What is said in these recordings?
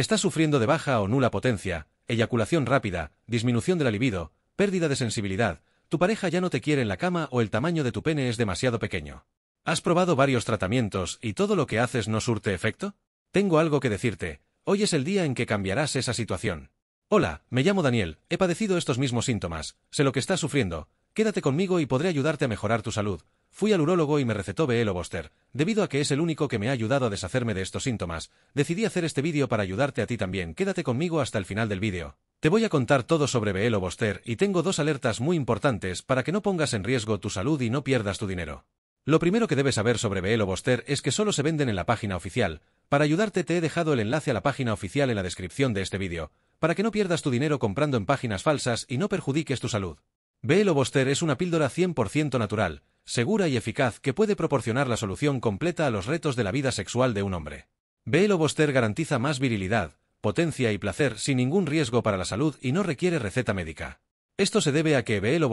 Estás sufriendo de baja o nula potencia, eyaculación rápida, disminución de la libido, pérdida de sensibilidad, tu pareja ya no te quiere en la cama o el tamaño de tu pene es demasiado pequeño. ¿Has probado varios tratamientos y todo lo que haces no surte efecto? Tengo algo que decirte, hoy es el día en que cambiarás esa situación. Hola, me llamo Daniel, he padecido estos mismos síntomas, sé lo que estás sufriendo, Quédate conmigo y podré ayudarte a mejorar tu salud. Fui al urólogo y me recetó Beloboster, Boster. Debido a que es el único que me ha ayudado a deshacerme de estos síntomas, decidí hacer este vídeo para ayudarte a ti también. Quédate conmigo hasta el final del vídeo. Te voy a contar todo sobre BL Boster y tengo dos alertas muy importantes para que no pongas en riesgo tu salud y no pierdas tu dinero. Lo primero que debes saber sobre BL Boster es que solo se venden en la página oficial. Para ayudarte te he dejado el enlace a la página oficial en la descripción de este vídeo, para que no pierdas tu dinero comprando en páginas falsas y no perjudiques tu salud. BL es una píldora 100% natural, segura y eficaz que puede proporcionar la solución completa a los retos de la vida sexual de un hombre. BL garantiza más virilidad, potencia y placer sin ningún riesgo para la salud y no requiere receta médica. Esto se debe a que BL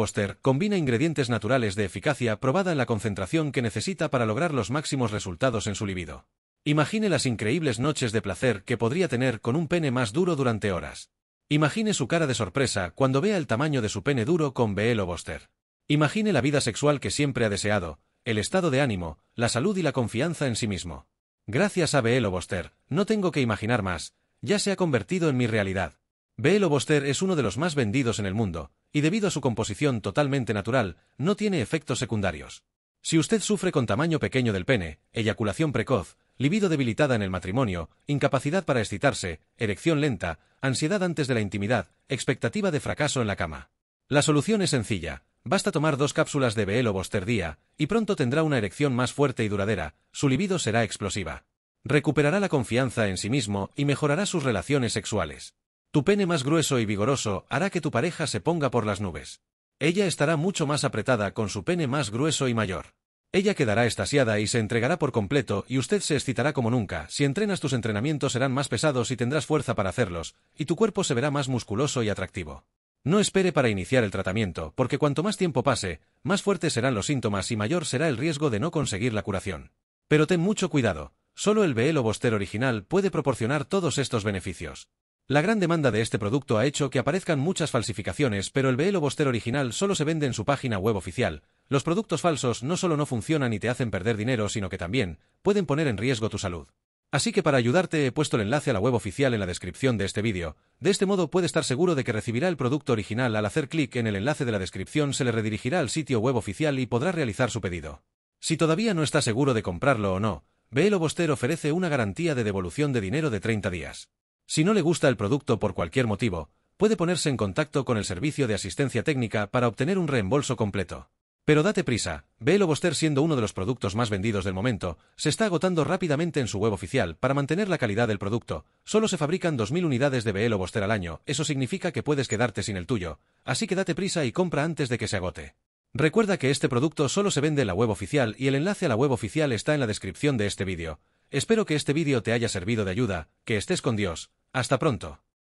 combina ingredientes naturales de eficacia probada en la concentración que necesita para lograr los máximos resultados en su libido. Imagine las increíbles noches de placer que podría tener con un pene más duro durante horas. Imagine su cara de sorpresa cuando vea el tamaño de su pene duro con BL o Boster. Imagine la vida sexual que siempre ha deseado, el estado de ánimo, la salud y la confianza en sí mismo. Gracias a BL o Boster, no tengo que imaginar más, ya se ha convertido en mi realidad. BL o Boster es uno de los más vendidos en el mundo, y debido a su composición totalmente natural, no tiene efectos secundarios. Si usted sufre con tamaño pequeño del pene, eyaculación precoz, libido debilitada en el matrimonio, incapacidad para excitarse, erección lenta, ansiedad antes de la intimidad, expectativa de fracaso en la cama. La solución es sencilla. Basta tomar dos cápsulas de BL o día, y pronto tendrá una erección más fuerte y duradera, su libido será explosiva. Recuperará la confianza en sí mismo y mejorará sus relaciones sexuales. Tu pene más grueso y vigoroso hará que tu pareja se ponga por las nubes. Ella estará mucho más apretada con su pene más grueso y mayor. Ella quedará estasiada y se entregará por completo y usted se excitará como nunca. Si entrenas tus entrenamientos serán más pesados y tendrás fuerza para hacerlos, y tu cuerpo se verá más musculoso y atractivo. No espere para iniciar el tratamiento, porque cuanto más tiempo pase, más fuertes serán los síntomas y mayor será el riesgo de no conseguir la curación. Pero ten mucho cuidado, solo el BL o Boster original puede proporcionar todos estos beneficios. La gran demanda de este producto ha hecho que aparezcan muchas falsificaciones, pero el velo Boster original solo se vende en su página web oficial. Los productos falsos no solo no funcionan y te hacen perder dinero, sino que también pueden poner en riesgo tu salud. Así que para ayudarte he puesto el enlace a la web oficial en la descripción de este vídeo. De este modo puede estar seguro de que recibirá el producto original al hacer clic en el enlace de la descripción se le redirigirá al sitio web oficial y podrá realizar su pedido. Si todavía no está seguro de comprarlo o no, Velo Boster ofrece una garantía de devolución de dinero de 30 días. Si no le gusta el producto por cualquier motivo, puede ponerse en contacto con el servicio de asistencia técnica para obtener un reembolso completo. Pero date prisa, velo Boster siendo uno de los productos más vendidos del momento, se está agotando rápidamente en su web oficial para mantener la calidad del producto. Solo se fabrican 2.000 unidades de Velo Boster al año, eso significa que puedes quedarte sin el tuyo, así que date prisa y compra antes de que se agote. Recuerda que este producto solo se vende en la web oficial y el enlace a la web oficial está en la descripción de este vídeo. Espero que este vídeo te haya servido de ayuda, que estés con Dios, hasta pronto.